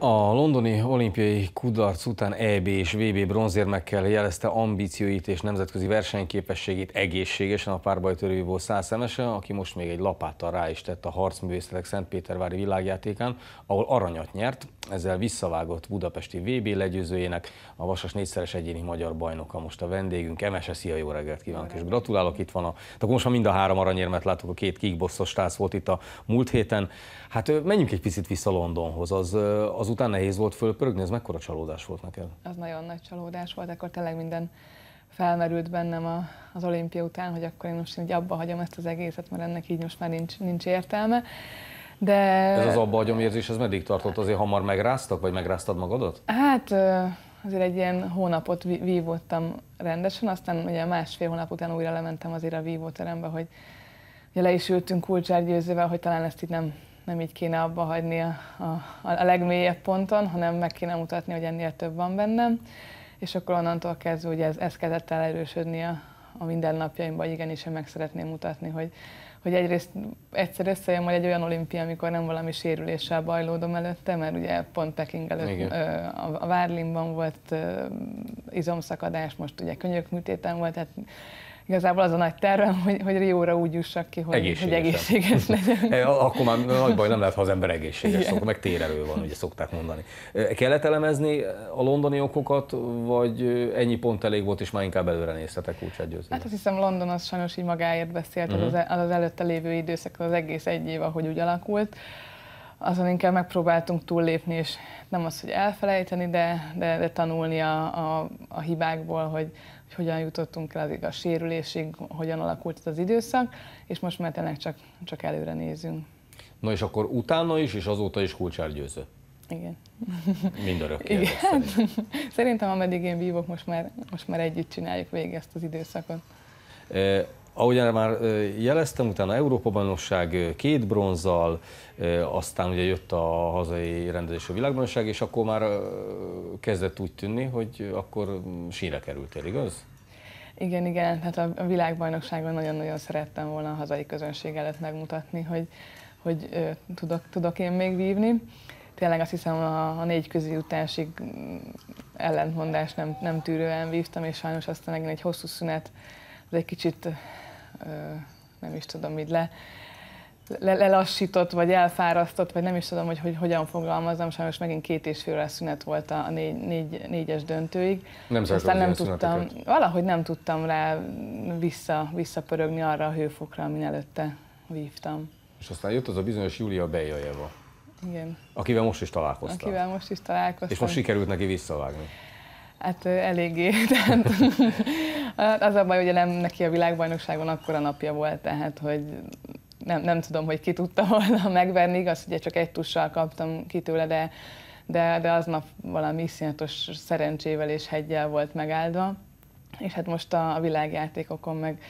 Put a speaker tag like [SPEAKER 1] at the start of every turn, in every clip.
[SPEAKER 1] A londoni olimpiai kudarc után EB és VB bronzérmekkel jelezte ambícióit és nemzetközi versenyképességét egészségesen a párbajtörőjéből Szászemese, aki most még egy lapáttal rá is tett a harcművészetek Szentpétervári világjátékán, ahol aranyat nyert, ezzel visszavágott budapesti VB legyőzőjének, a Vasas négyszeres egyéni magyar bajnoka most a vendégünk. Emese, szia, jó reggelt kívánok, és gratulálok, itt van a... Tehát most már mind a három aranyérmet látok, a két kickboxos társz volt itt a múlt héten. Hát menjünk egy picit vissza Londonhoz, az, azután nehéz volt fölpörögni, ez mekkora csalódás volt neked?
[SPEAKER 2] Az nagyon nagy csalódás volt, akkor tényleg minden felmerült bennem a, az olimpia után, hogy akkor én most így abba hagyom ezt az egészet, mert ennek így most már nincs, nincs értelme. De... Ez az
[SPEAKER 1] abba agyomérzés, ez meddig tartott? Azért hamar megráztak, vagy megráztad magadat?
[SPEAKER 2] Hát azért egy ilyen hónapot vívottam rendesen, aztán ugye másfél hónap után újra lementem azért a vívóterembe, hogy ugye le is ültünk kulcsárgyőzővel, hogy talán ezt itt nem, nem így kéne abba hagyni a, a, a legmélyebb ponton, hanem meg kéne mutatni, hogy ennél több van bennem. És akkor onnantól kezdve ugye ez, ez kezdett el erősödni a, a mindennapjaimban, igenis én meg szeretném mutatni, hogy, hogy egyrészt egyszer összejön majd egy olyan olimpia, amikor nem valami sérüléssel bajlódom előtte, mert ugye pont Peking előtt Igen. a Várlinban volt izomszakadás, most ugye könyökműtéten volt, tehát igazából az a nagy tervem, hogy, hogy Rióra úgy jussak ki, hogy egészséges, hogy egészséges legyen.
[SPEAKER 1] E, akkor már nagy baj nem lehet, ha az ember egészséges, Igen. akkor meg térelő van, ugye szokták mondani. E, kellett elemezni a londoni okokat, vagy ennyi pont elég volt, és már inkább előre néztetek kulcsegyőzőre?
[SPEAKER 2] Hát azt hiszem London az sajnos így magáért beszélt, uh-huh. az, mhm. az előtte lévő időszak, az egész egy év, ahogy úgy alakult. Uh, azon inkább megpróbáltunk túllépni, és nem az, hogy elfelejteni, de, de, de tanulni a, a, a hibákból, hogy, hogy hogyan jutottunk el addig a sérülésig, hogyan alakult ez az időszak, és most már tényleg csak, csak előre nézünk.
[SPEAKER 1] Na és akkor utána is, és azóta is kulcsár győző. Igen. Mindörökké. Igen.
[SPEAKER 2] Szerintem. Szerintem ameddig én vívok, most már, most már együtt csináljuk végig ezt az időszakot.
[SPEAKER 1] Eh, ahogy már jeleztem, utána Európa-bajnokság két bronzzal, aztán ugye jött a hazai a világbajnokság, és akkor már kezdett úgy tűnni, hogy akkor sínre kerültél, igaz?
[SPEAKER 2] Igen, igen, hát a világbajnokságon nagyon-nagyon szerettem volna a hazai közönség előtt megmutatni, hogy, hogy tudok, tudok én még vívni. Tényleg azt hiszem a, a négy közi utásig ellentmondást nem, nem tűrően vívtam, és sajnos aztán megint egy hosszú szünet, az egy kicsit nem is tudom, így le, le, lelassított, vagy elfárasztott, vagy nem is tudom, hogy, hogy hogyan fogalmazom, sajnos megint két és fél szünet volt a négy, négy, négyes döntőig. Nem Aztán nem tudtam, szüneteket. valahogy nem tudtam rá vissza, visszapörögni arra a hőfokra, amin előtte vívtam.
[SPEAKER 1] És aztán jött az a bizonyos Júlia Bejajeva. Igen. Akivel most is találkoztam.
[SPEAKER 2] Akivel most is találkoztam. És most sikerült
[SPEAKER 1] neki visszavágni.
[SPEAKER 2] Hát eléggé. Tehát Hát az a baj, hogy nem neki a világbajnokságon akkora napja volt, tehát hogy nem, nem tudom, hogy ki tudta volna megverni, igaz, ugye csak egy tussal kaptam ki tőle, de, de, de aznap valami iszonyatos szerencsével és hegyel volt megáldva. És hát most a, a világjátékokon meg,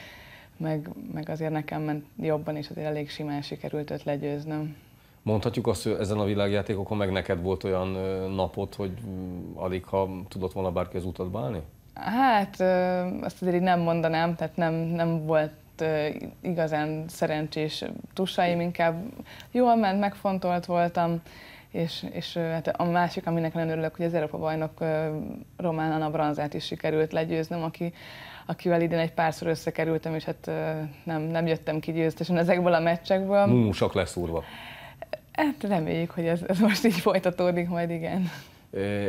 [SPEAKER 2] meg, meg azért nekem ment jobban, és azért elég simán sikerült őt legyőznöm.
[SPEAKER 1] Mondhatjuk azt, hogy ezen a világjátékokon meg neked volt olyan napot, hogy alig ha tudott volna bárki az utadba állni?
[SPEAKER 2] Hát azt azért nem mondanám, tehát nem, nem volt igazán szerencsés tusaim, inkább jól ment, megfontolt voltam, és, és hát a másik, aminek nagyon örülök, hogy az Európa bajnok Román Anna Branzát is sikerült legyőznöm, aki, akivel idén egy párszor összekerültem, és hát nem, nem jöttem ki győztesen ezekből a meccsekből. Mú,
[SPEAKER 1] sok lesz úrva.
[SPEAKER 2] Hát reméljük, hogy ez, ez most így folytatódik, majd igen.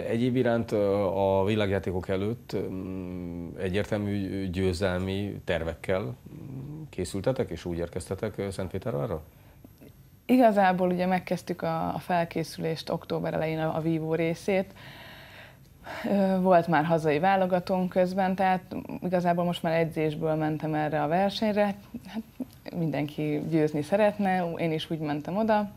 [SPEAKER 1] Egyéb iránt a világjátékok előtt mm, egyértelmű győzelmi tervekkel mm, készültetek, és úgy érkeztetek Szentpétervárra?
[SPEAKER 2] Igazából ugye megkezdtük a, felkészülést október elején a, a vívó részét, volt már hazai válogatónk közben, tehát igazából most már edzésből mentem erre a versenyre. Hát mindenki győzni szeretne, én is úgy mentem oda,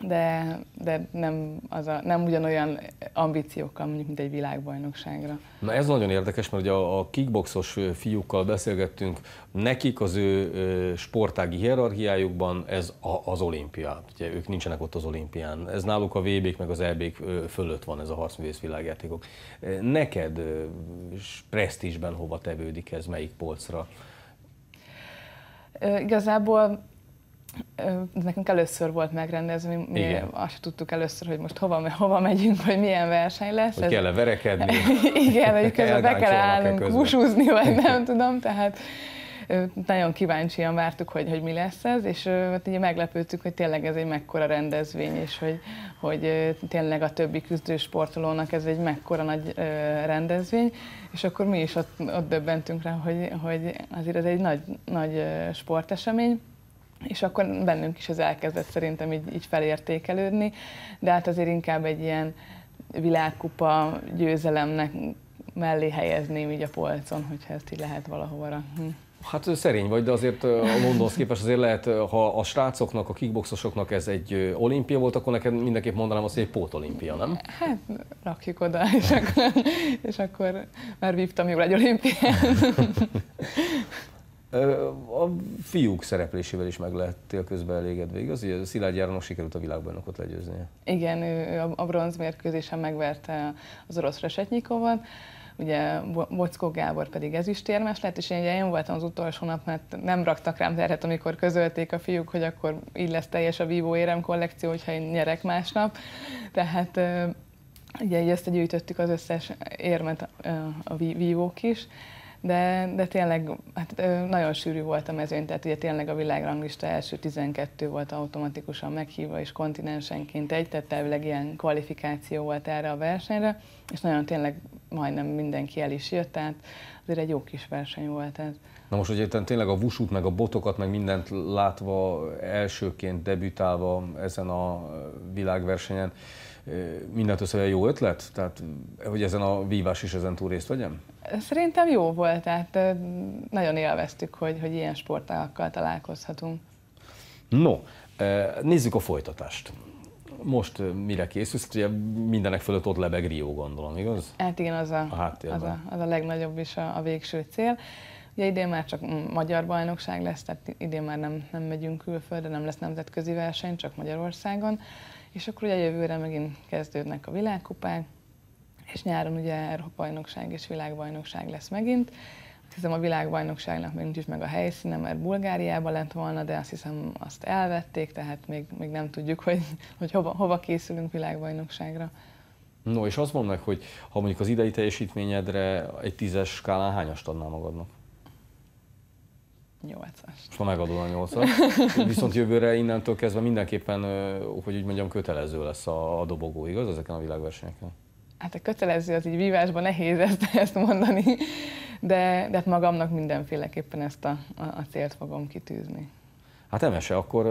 [SPEAKER 2] de, de nem, az a, nem ugyanolyan ambíciókkal, mondjuk, mint egy világbajnokságra.
[SPEAKER 1] Na ez nagyon érdekes, mert ugye a, a kickboxos fiúkkal beszélgettünk, nekik az ő sportági hierarchiájukban ez a, az olimpia. Ugye ők nincsenek ott az olimpián. Ez náluk a vb k meg az eb k fölött van ez a harcművész világjátékok. Neked presztízsben hova tevődik ez, melyik polcra?
[SPEAKER 2] Igazából Nekünk először volt megrendezni, mi igen. azt sem tudtuk először, hogy most hova, hova megyünk, hogy milyen verseny lesz. Hogy kell-e verekedni? igen, hogy közben be kell állnunk, busúzni, vagy nem tudom, tehát nagyon kíváncsian vártuk, hogy, hogy mi lesz ez, és hát ugye meglepődtük, hogy tényleg ez egy mekkora rendezvény, és hogy, hogy tényleg a többi küzdősportolónak ez egy mekkora nagy rendezvény, és akkor mi is ott, ott döbbentünk rá, hogy, hogy azért ez egy nagy, nagy sportesemény, és akkor bennünk is ez elkezdett szerintem így, így felértékelődni, de hát azért inkább egy ilyen világkupa győzelemnek mellé helyezném így a polcon, hogyha ezt így lehet valahova rakni. Hm.
[SPEAKER 1] Hát szerény vagy, de azért a Londonhoz képest azért lehet, ha a srácoknak, a kickboxosoknak ez egy olimpia volt, akkor neked mindenképp mondanám azt, hogy egy pótolimpia,
[SPEAKER 2] nem? Hát rakjuk oda, és akkor, és akkor már vívtam jól egy olimpiát.
[SPEAKER 1] A fiúk szereplésével is meg lettél közben elégedve, igaz? Szilágy Járonok sikerült a világbajnokot legyőznie.
[SPEAKER 2] Igen, ő a bronzmérkőzésen megverte az orosz Resetnyikovat, ugye Bocskó Gábor pedig ezüstérmes lett, és én, ugye én voltam az utolsó nap, mert nem raktak rám terhet, amikor közölték a fiúk, hogy akkor így lesz teljes a vívó érem kollekció, hogyha én nyerek másnap. Tehát ugye ezt gyűjtöttük az összes érmet a vívók is, de, de tényleg hát, nagyon sűrű volt a mezőny, tehát ugye tényleg a világranglista első 12 volt automatikusan meghívva, és kontinensenként egy, tehát elvileg ilyen kvalifikáció volt erre a versenyre, és nagyon tényleg majdnem mindenki el is jött, tehát azért egy jó kis verseny volt ez.
[SPEAKER 1] Na most, hogy értem, tényleg a vusút, meg a botokat, meg mindent látva, elsőként debütálva ezen a világversenyen, mindent össze jó ötlet? Tehát, hogy ezen a vívás is ezen túl részt vegyem?
[SPEAKER 2] Szerintem jó volt, tehát nagyon élveztük, hogy, hogy ilyen sportákkal találkozhatunk.
[SPEAKER 1] No, nézzük a folytatást most mire készülsz? Ugye mindenek fölött ott lebeg Rio, gondolom, igaz?
[SPEAKER 2] Hát igen, az a, a az a, az a legnagyobb és a, a végső cél. Ugye idén már csak magyar bajnokság lesz, tehát idén már nem, nem megyünk külföldre, nem lesz nemzetközi verseny, csak Magyarországon. És akkor ugye jövőre megint kezdődnek a világkupák, és nyáron ugye Európa bajnokság és világbajnokság lesz megint hiszem a világbajnokságnak még nincs is meg a helyszíne, mert Bulgáriában lett volna, de azt hiszem azt elvették, tehát még, még nem tudjuk, hogy, hogy hova, hova készülünk világbajnokságra.
[SPEAKER 1] No, és azt mondd meg, hogy ha mondjuk az idei teljesítményedre egy tízes skálán hányast adnál magadnak? Nyolcas. as Ha megadod a nyolcas. Viszont jövőre innentől kezdve mindenképpen, hogy úgy mondjam, kötelező lesz a, a dobogó, igaz, ezeken a világversenyeken?
[SPEAKER 2] Hát a kötelező az így vívásban nehéz ezt, ezt mondani, de, de hát magamnak mindenféleképpen ezt a, a, a célt fogom kitűzni.
[SPEAKER 1] Hát emese, akkor,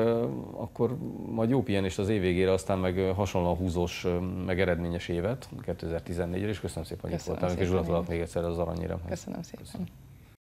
[SPEAKER 1] akkor majd jó pihenést az év végére, aztán meg hasonlóan húzós, meg eredményes évet 2014-re, és köszönöm szépen, hogy itt voltál, és még egyszer az aranyéremhez. Köszönöm szépen. Köszönöm.